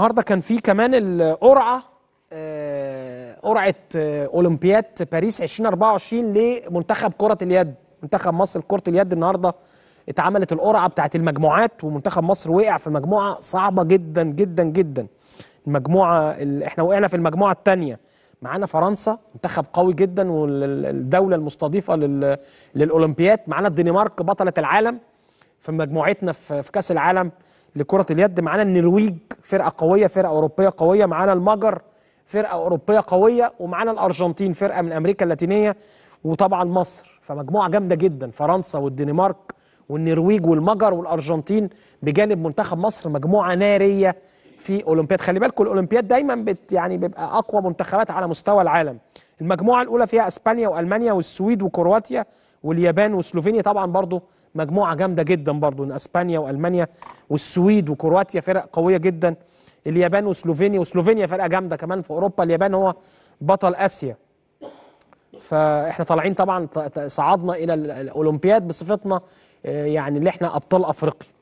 النهارده كان في كمان القرعه آه، قرعه آه، اولمبياد باريس 2024 لمنتخب كره اليد منتخب مصر لكره اليد النهارده اتعملت القرعه بتاعه المجموعات ومنتخب مصر وقع في مجموعه صعبه جدا جدا جدا المجموعه اللي احنا وقعنا في المجموعه الثانيه معانا فرنسا منتخب قوي جدا والدوله المستضيفه للاولمبياد معانا الدنمارك بطله العالم في مجموعتنا في كاس العالم لكره اليد معانا النرويج فرقه قويه فرقه اوروبيه قويه معانا المجر فرقه اوروبيه قويه ومعانا الارجنتين فرقه من امريكا اللاتينيه وطبعا مصر فمجموعه جامده جدا فرنسا والدنمارك والنرويج والمجر والارجنتين بجانب منتخب مصر مجموعه ناريه في اولمبياد خلي بالكم الاولمبياد دايما بت يعني بيبقى اقوى منتخبات على مستوى العالم المجموعه الاولى فيها اسبانيا والمانيا والسويد وكرواتيا واليابان وسلوفينيا طبعا برضو مجموعة جامدة جدا برضو من اسبانيا والمانيا والسويد وكرواتيا فرق قوية جدا اليابان وسلوفينيا وسلوفينيا فرقة جامدة كمان في اوروبا اليابان هو بطل اسيا فاحنا طالعين طبعا صعدنا الى الاولمبياد بصفتنا آه، يعني اللي احنا ابطال افريقيا